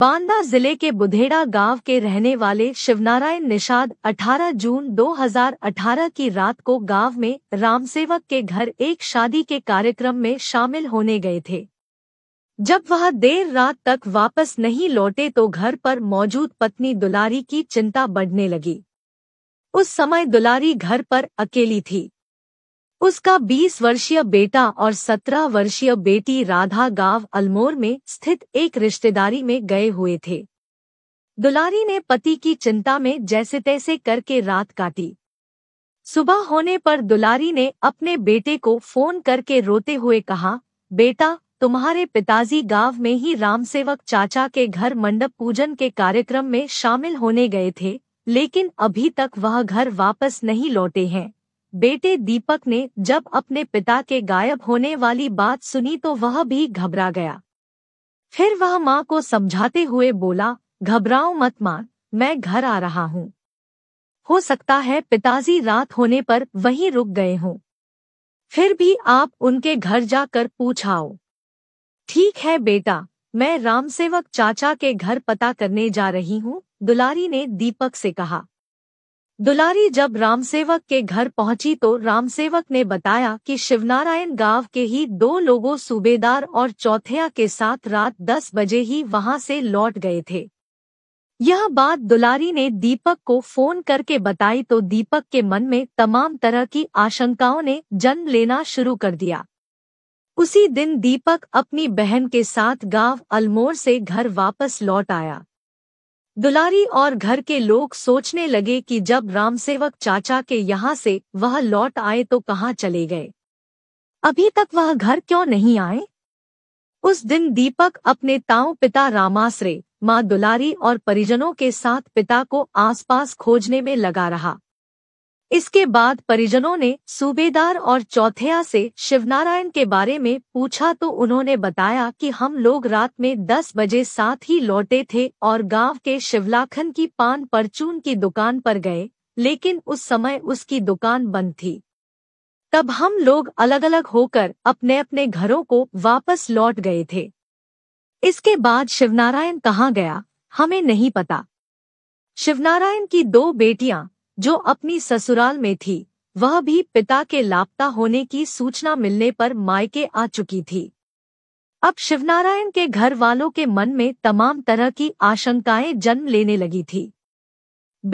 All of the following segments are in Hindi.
बांदा जिले के बुधेड़ा गांव के रहने वाले शिवनारायण निषाद 18 जून 2018 की रात को गांव में रामसेवक के घर एक शादी के कार्यक्रम में शामिल होने गए थे जब वह देर रात तक वापस नहीं लौटे तो घर पर मौजूद पत्नी दुलारी की चिंता बढ़ने लगी उस समय दुलारी घर पर अकेली थी उसका 20 वर्षीय बेटा और 17 वर्षीय बेटी राधा गांव अल्मोर में स्थित एक रिश्तेदारी में गए हुए थे दुलारी ने पति की चिंता में जैसे तैसे करके रात काटी सुबह होने पर दुलारी ने अपने बेटे को फोन करके रोते हुए कहा बेटा तुम्हारे पिताजी गांव में ही रामसेवक चाचा के घर मंडप पूजन के कार्यक्रम में शामिल होने गए थे लेकिन अभी तक वह घर वापस नहीं लौटे हैं बेटे दीपक ने जब अपने पिता के गायब होने वाली बात सुनी तो वह भी घबरा गया फिर वह माँ को समझाते हुए बोला घबराओ मत माँ मैं घर आ रहा हूँ हो सकता है पिताजी रात होने पर वहीं रुक गए हों फिर भी आप उनके घर जाकर पूछाओ ठीक है बेटा मैं रामसेवक चाचा के घर पता करने जा रही हूँ दुलारी ने दीपक से कहा दुलारी जब रामसेवक के घर पहुंची तो रामसेवक ने बताया कि शिवनारायण गांव के ही दो लोगों सूबेदार और चौथिया के साथ रात 10 बजे ही वहां से लौट गए थे यह बात दुलारी ने दीपक को फोन करके बताई तो दीपक के मन में तमाम तरह की आशंकाओं ने जन्म लेना शुरू कर दिया उसी दिन दीपक अपनी बहन के साथ गांव अल्मोर से घर वापस लौट आया दुलारी और घर के लोग सोचने लगे कि जब रामसेवक चाचा के यहाँ से वह लौट आए तो कहाँ चले गए अभी तक वह घर क्यों नहीं आए उस दिन दीपक अपने ताऊ पिता रामाश्रे माँ दुलारी और परिजनों के साथ पिता को आसपास खोजने में लगा रहा इसके बाद परिजनों ने सूबेदार और चौथिया से शिवनारायण के बारे में पूछा तो उन्होंने बताया कि हम लोग रात में 10 बजे साथ ही लौटे थे और गांव के शिवलाखन की पान परचून की दुकान पर गए लेकिन उस समय उसकी दुकान बंद थी तब हम लोग अलग अलग होकर अपने अपने घरों को वापस लौट गए थे इसके बाद शिवनारायण कहाँ गया हमें नहीं पता शिवनारायण की दो बेटियां जो अपनी ससुराल में थी वह भी पिता के लापता होने की सूचना मिलने पर मायके आ चुकी थी अब शिवनारायण के घर वालों के मन में तमाम तरह की आशंकाएं जन्म लेने लगी थी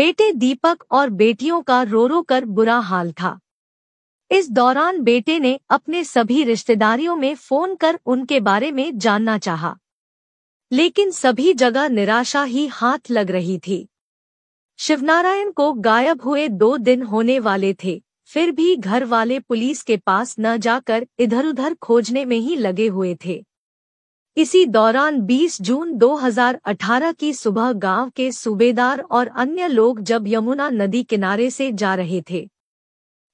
बेटे दीपक और बेटियों का रो रो कर बुरा हाल था इस दौरान बेटे ने अपने सभी रिश्तेदारियों में फोन कर उनके बारे में जानना चाहा, लेकिन सभी जगह निराशा ही हाथ लग रही थी शिवनारायण को गायब हुए दो दिन होने वाले थे फिर भी घर वाले पुलिस के पास न जाकर इधर उधर खोजने में ही लगे हुए थे इसी दौरान 20 जून 2018 की सुबह गांव के सूबेदार और अन्य लोग जब यमुना नदी किनारे से जा रहे थे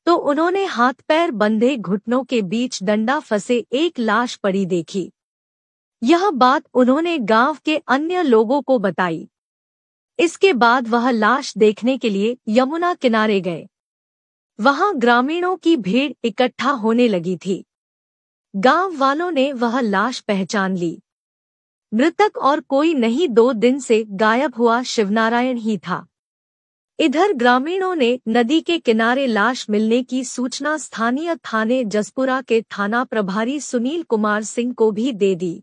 तो उन्होंने हाथ पैर बंधे घुटनों के बीच डंडा फंसे एक लाश पड़ी देखी यह बात उन्होंने गांव के अन्य लोगों को बताई इसके बाद वह लाश देखने के लिए यमुना किनारे गए वहां ग्रामीणों की भीड़ इकट्ठा होने लगी थी गांव वालों ने वह लाश पहचान ली मृतक और कोई नहीं दो दिन से गायब हुआ शिवनारायण ही था इधर ग्रामीणों ने नदी के किनारे लाश मिलने की सूचना स्थानीय थाने जसपुरा के थाना प्रभारी सुनील कुमार सिंह को भी दे दी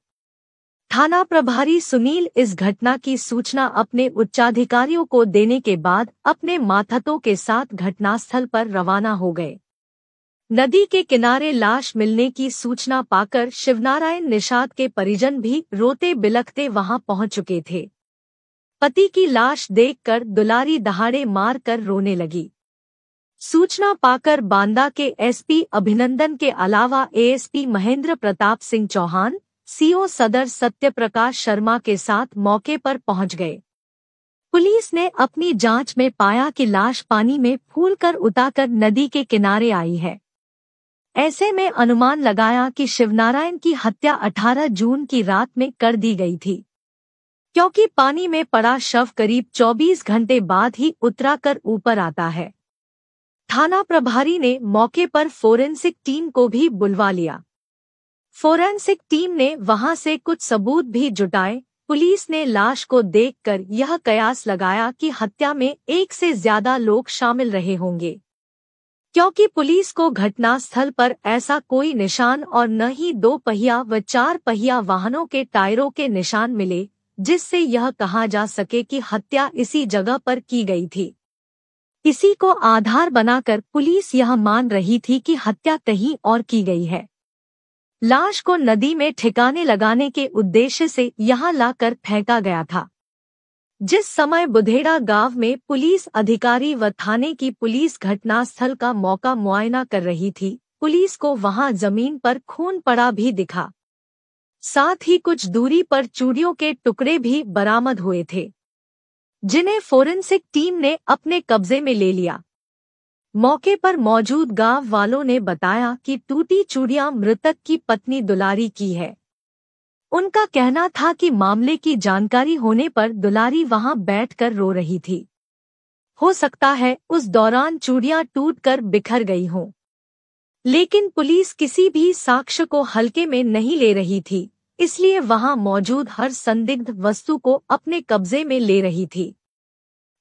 थाना प्रभारी सुनील इस घटना की सूचना अपने उच्चाधिकारियों को देने के बाद अपने माथतों के साथ घटनास्थल पर रवाना हो गए नदी के किनारे लाश मिलने की सूचना पाकर शिवनारायण निषाद के परिजन भी रोते बिलखते वहां पहुंच चुके थे पति की लाश देखकर दुलारी दहाड़े मार कर रोने लगी सूचना पाकर बांदा के एसपी अभिनंदन के अलावा एएसपी महेंद्र प्रताप सिंह चौहान सीओ सदर सत्यप्रकाश शर्मा के साथ मौके पर पहुंच गए पुलिस ने अपनी जांच में पाया कि लाश पानी में फूलकर उताकर नदी के किनारे आई है ऐसे में अनुमान लगाया कि शिवनारायण की हत्या 18 जून की रात में कर दी गई थी क्योंकि पानी में पड़ा शव करीब 24 घंटे बाद ही उतरा कर ऊपर आता है थाना प्रभारी ने मौके पर फोरेंसिक टीम को भी बुलवा लिया फोरेंसिक टीम ने वहां से कुछ सबूत भी जुटाए पुलिस ने लाश को देखकर यह कयास लगाया कि हत्या में एक से ज्यादा लोग शामिल रहे होंगे क्योंकि पुलिस को घटना स्थल पर ऐसा कोई निशान और न ही दो पहिया व चार पहिया वाहनों के टायरों के निशान मिले जिससे यह कहा जा सके कि हत्या इसी जगह पर की गई थी इसी को आधार बनाकर पुलिस यह मान रही थी कि हत्या कहीं और की गई है लाश को नदी में ठिकाने लगाने के उद्देश्य से यहां लाकर फेंका गया था जिस समय बुधेड़ा गांव में पुलिस अधिकारी व थाने की पुलिस घटनास्थल का मौका मुआयना कर रही थी पुलिस को वहां जमीन पर खून पड़ा भी दिखा साथ ही कुछ दूरी पर चूड़ियों के टुकड़े भी बरामद हुए थे जिन्हें फोरेंसिक टीम ने अपने कब्जे में ले लिया मौके पर मौजूद गांव वालों ने बताया कि टूटी चूड़ियां मृतक की पत्नी दुलारी की है उनका कहना था कि मामले की जानकारी होने पर दुलारी वहां बैठकर रो रही थी हो सकता है उस दौरान चूड़ियां टूटकर बिखर गई हों लेकिन पुलिस किसी भी साक्ष्य को हल्के में नहीं ले रही थी इसलिए वहां मौजूद हर संदिग्ध वस्तु को अपने कब्जे में ले रही थी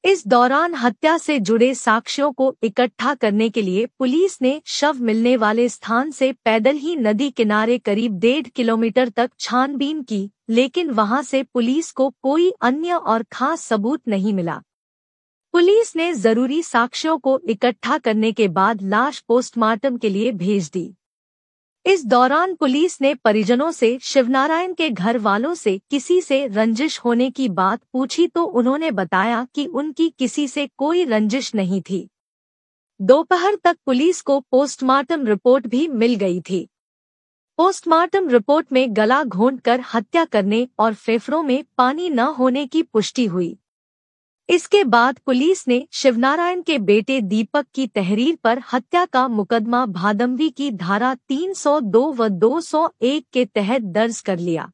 इस दौरान हत्या से जुड़े साक्ष्यों को इकट्ठा करने के लिए पुलिस ने शव मिलने वाले स्थान से पैदल ही नदी किनारे करीब डेढ़ किलोमीटर तक छानबीन की लेकिन वहां से पुलिस को कोई अन्य और खास सबूत नहीं मिला पुलिस ने जरूरी साक्ष्यों को इकट्ठा करने के बाद लाश पोस्टमार्टम के लिए भेज दी इस दौरान पुलिस ने परिजनों से शिवनारायण के घर वालों से किसी से रंजिश होने की बात पूछी तो उन्होंने बताया कि उनकी किसी से कोई रंजिश नहीं थी दोपहर तक पुलिस को पोस्टमार्टम रिपोर्ट भी मिल गई थी पोस्टमार्टम रिपोर्ट में गला घोंटकर हत्या करने और फेफड़ों में पानी न होने की पुष्टि हुई इसके बाद पुलिस ने शिवनारायण के बेटे दीपक की तहरीर पर हत्या का मुकदमा भादम्बी की धारा 302 व 201 के तहत दर्ज कर लिया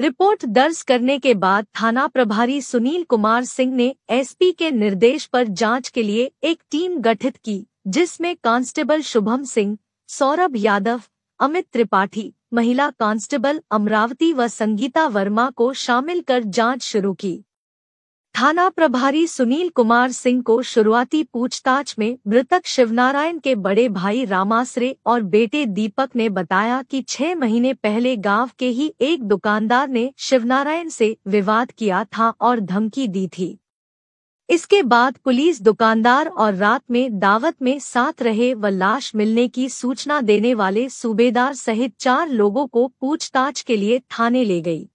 रिपोर्ट दर्ज करने के बाद थाना प्रभारी सुनील कुमार सिंह ने एसपी के निर्देश पर जांच के लिए एक टीम गठित की जिसमें कांस्टेबल शुभम सिंह सौरभ यादव अमित त्रिपाठी महिला कांस्टेबल अमरावती व संगीता वर्मा को शामिल कर जांच शुरू की थाना प्रभारी सुनील कुमार सिंह को शुरुआती पूछताछ में मृतक शिवनारायण के बड़े भाई रामाश्रे और बेटे दीपक ने बताया कि छह महीने पहले गांव के ही एक दुकानदार ने शिवनारायण से विवाद किया था और धमकी दी थी इसके बाद पुलिस दुकानदार और रात में दावत में साथ रहे व लाश मिलने की सूचना देने वाले सूबेदार सहित चार लोगों को पूछताछ के लिए थाने ले गई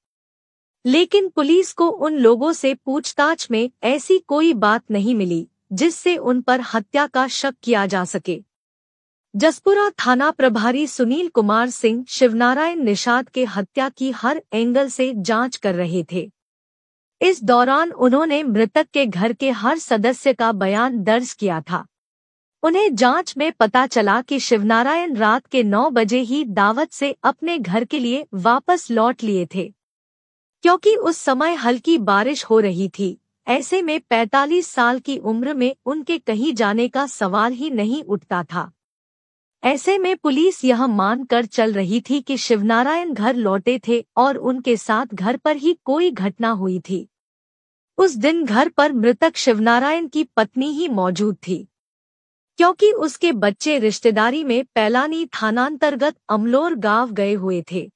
लेकिन पुलिस को उन लोगों से पूछताछ में ऐसी कोई बात नहीं मिली जिससे उन पर हत्या का शक किया जा सके जसपुरा थाना प्रभारी सुनील कुमार सिंह शिवनारायण निषाद के हत्या की हर एंगल से जांच कर रहे थे इस दौरान उन्होंने मृतक के घर के हर सदस्य का बयान दर्ज किया था उन्हें जांच में पता चला कि शिवनारायण रात के 9 बजे ही दावत से अपने घर के लिए वापस लौट लिए थे क्योंकि उस समय हल्की बारिश हो रही थी ऐसे में 45 साल की उम्र में उनके कहीं जाने का सवाल ही नहीं उठता था ऐसे में पुलिस यह मानकर चल रही थी कि शिवनारायण घर लौटे थे और उनके साथ घर पर ही कोई घटना हुई थी उस दिन घर पर मृतक शिवनारायण की पत्नी ही मौजूद थी क्योंकि उसके बच्चे रिश्तेदारी में पैलानी थानांतर्गत अमलोर गांव गए हुए थे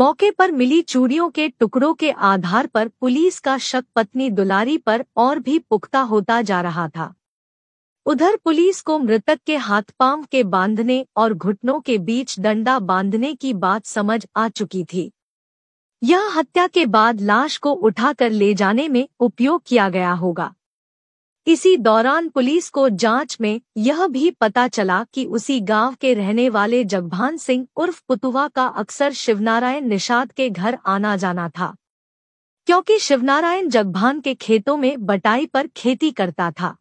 मौके पर मिली चूड़ियों के टुकड़ों के आधार पर पुलिस का शक पत्नी दुलारी पर और भी पुख्ता होता जा रहा था उधर पुलिस को मृतक के हाथ पांव के बांधने और घुटनों के बीच डंडा बांधने की बात समझ आ चुकी थी यह हत्या के बाद लाश को उठाकर ले जाने में उपयोग किया गया होगा इसी दौरान पुलिस को जांच में यह भी पता चला कि उसी गांव के रहने वाले जगभान सिंह उर्फ पुतुवा का अक्सर शिवनारायण निषाद के घर आना जाना था क्योंकि शिवनारायण जगभान के खेतों में बटाई पर खेती करता था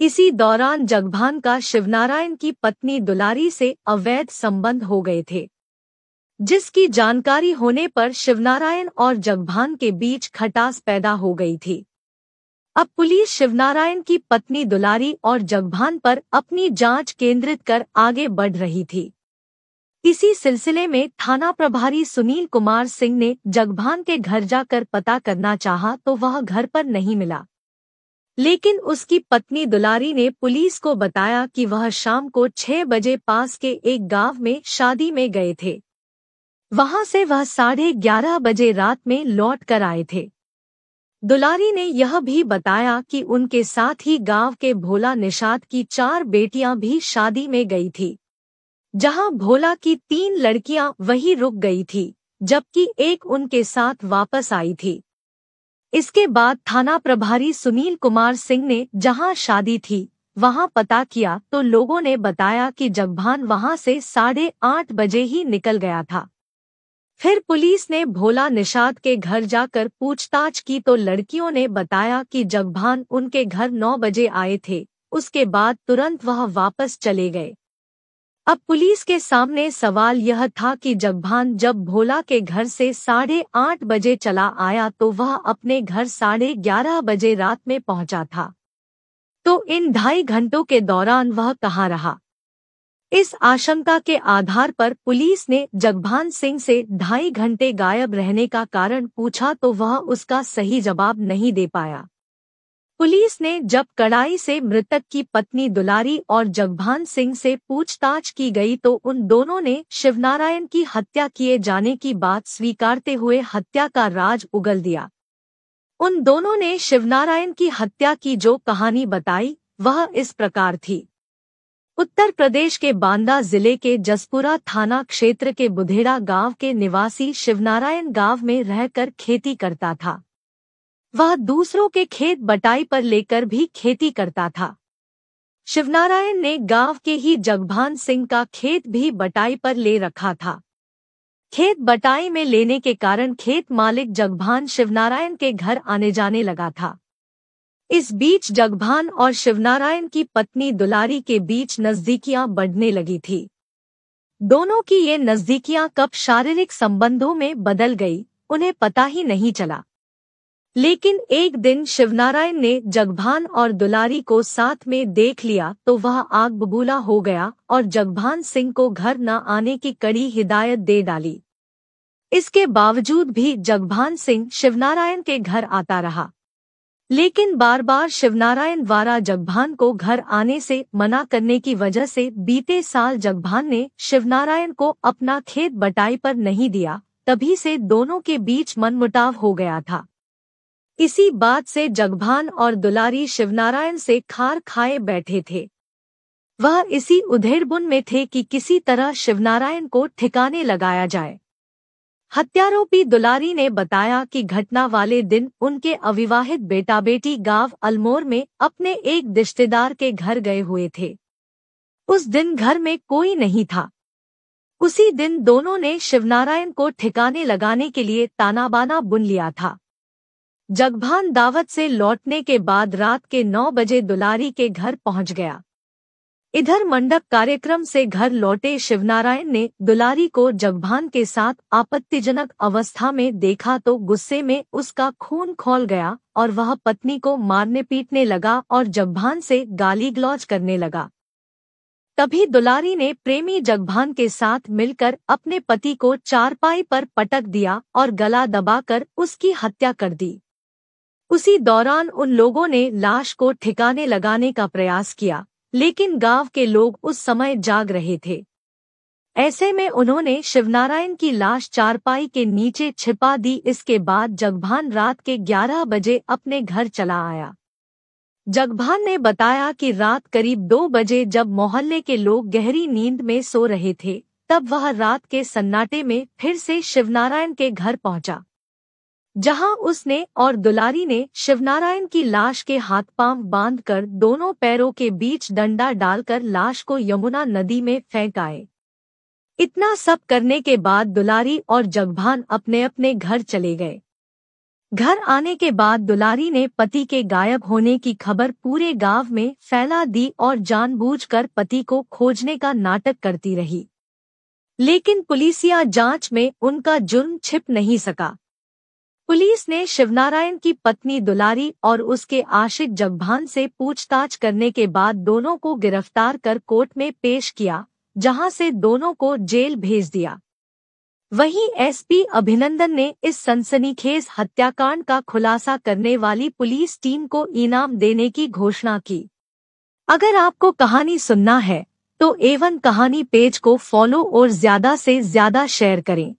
इसी दौरान जगभान का शिवनारायण की पत्नी दुलारी से अवैध संबंध हो गए थे जिसकी जानकारी होने पर शिवनारायण और जगभान के बीच खटास पैदा हो गई थी अब पुलिस शिवनारायण की पत्नी दुलारी और जगभान पर अपनी जांच केंद्रित कर आगे बढ़ रही थी इसी सिलसिले में थाना प्रभारी सुनील कुमार सिंह ने जगभान के घर जाकर पता करना चाहा तो वह घर पर नहीं मिला लेकिन उसकी पत्नी दुलारी ने पुलिस को बताया कि वह शाम को छह बजे पास के एक गांव में शादी में गए थे वहां से वह साढ़े ग्यारह बजे रात में लौट कर आए थे दुलारी ने यह भी बताया कि उनके साथ ही गांव के भोला निषाद की चार बेटियां भी शादी में गई थी जहां भोला की तीन लड़कियां वहीं रुक गई थी जबकि एक उनके साथ वापस आई थी इसके बाद थाना प्रभारी सुनील कुमार सिंह ने जहां शादी थी वहां पता किया तो लोगों ने बताया कि जगभान वहां से साढ़े आठ बजे ही निकल गया था फिर पुलिस ने भोला निषाद के घर जाकर पूछताछ की तो लड़कियों ने बताया कि जगभान उनके घर 9 बजे आए थे उसके बाद तुरंत वह वापस चले गए अब पुलिस के सामने सवाल यह था कि जगभान जब भोला के घर से साढ़े आठ बजे चला आया तो वह अपने घर साढ़े ग्यारह बजे रात में पहुंचा था तो इन ढाई घंटों के दौरान वह कहाँ रहा इस आशंका के आधार पर पुलिस ने जगभान सिंह से ढाई घंटे गायब रहने का कारण पूछा तो वह उसका सही जवाब नहीं दे पाया पुलिस ने जब कड़ाई से मृतक की पत्नी दुलारी और जगभान सिंह से पूछताछ की गई तो उन दोनों ने शिवनारायण की हत्या किए जाने की बात स्वीकारते हुए हत्या का राज उगल दिया उन दोनों ने शिवनारायण की हत्या की जो कहानी बताई वह इस प्रकार थी उत्तर प्रदेश के बांदा जिले के जसपुरा थाना क्षेत्र के बुधेड़ा गांव के निवासी शिवनारायण गांव में रहकर खेती करता था वह दूसरों के खेत बटाई पर लेकर भी खेती करता था शिवनारायण ने गांव के ही जगभान सिंह का खेत भी बटाई पर ले रखा था खेत बटाई में लेने के कारण खेत मालिक जगभान शिवनारायण के घर आने जाने लगा था इस बीच जगभान और शिवनारायण की पत्नी दुलारी के बीच नजदीकियां बढ़ने लगी थी दोनों की ये नजदीकियां कब शारीरिक संबंधों में बदल गई उन्हें पता ही नहीं चला लेकिन एक दिन शिवनारायण ने जगभान और दुलारी को साथ में देख लिया तो वह आग बबूला हो गया और जगभान सिंह को घर न आने की कड़ी हिदायत दे डाली इसके बावजूद भी जगभान सिंह शिवनारायण के घर आता रहा लेकिन बार बार शिवनारायण वारा जगभान को घर आने से मना करने की वजह से बीते साल जगभान ने शिवनारायण को अपना खेत बटाई पर नहीं दिया तभी से दोनों के बीच मनमुटाव हो गया था इसी बात से जगभान और दुलारी शिवनारायण से खार खाए बैठे थे वह इसी उधेड़बुन में थे कि किसी तरह शिवनारायण को ठिकाने लगाया जाए हत्यारोपी दुलारी ने बताया कि घटना वाले दिन उनके अविवाहित बेटा बेटी गांव अल्मोर में अपने एक रिश्तेदार के घर गए हुए थे उस दिन घर में कोई नहीं था उसी दिन दोनों ने शिवनारायण को ठिकाने लगाने के लिए तानाबाना बुन लिया था जगभान दावत से लौटने के बाद रात के नौ बजे दुलारी के घर पहुंच गया इधर मंडप कार्यक्रम से घर लौटे शिवनारायण ने दुलारी को जगभान के साथ आपत्तिजनक अवस्था में देखा तो गुस्से में उसका खून खोल गया और वह पत्नी को मारने पीटने लगा और जगभान से गाली ग्लौज करने लगा तभी दुलारी ने प्रेमी जगभान के साथ मिलकर अपने पति को चारपाई पर पटक दिया और गला दबाकर उसकी हत्या कर दी उसी दौरान उन लोगों ने लाश को ठिकाने लगाने का प्रयास किया लेकिन गांव के लोग उस समय जाग रहे थे ऐसे में उन्होंने शिवनारायण की लाश चारपाई के नीचे छिपा दी इसके बाद जगभान रात के 11 बजे अपने घर चला आया जगभान ने बताया कि रात करीब दो बजे जब मोहल्ले के लोग गहरी नींद में सो रहे थे तब वह रात के सन्नाटे में फिर से शिवनारायण के घर पहुंचा जहां उसने और दुलारी ने शिवनारायण की लाश के हाथ पांव बांधकर दोनों पैरों के बीच डंडा डालकर लाश को यमुना नदी में फेंकाए इतना सब करने के बाद दुलारी और जगभान अपने अपने घर चले गए घर आने के बाद दुलारी ने पति के गायब होने की खबर पूरे गांव में फैला दी और जानबूझकर पति को खोजने का नाटक करती रही लेकिन पुलिसिया जांच में उनका जुर्म छिप नहीं सका पुलिस ने शिवनारायण की पत्नी दुलारी और उसके आशिक जगभान से पूछताछ करने के बाद दोनों को गिरफ्तार कर कोर्ट में पेश किया जहां से दोनों को जेल भेज दिया वहीं एसपी अभिनंदन ने इस सनसनीखेज हत्याकांड का खुलासा करने वाली पुलिस टीम को इनाम देने की घोषणा की अगर आपको कहानी सुनना है तो एवन कहानी पेज को फॉलो और ज्यादा से ज्यादा शेयर करें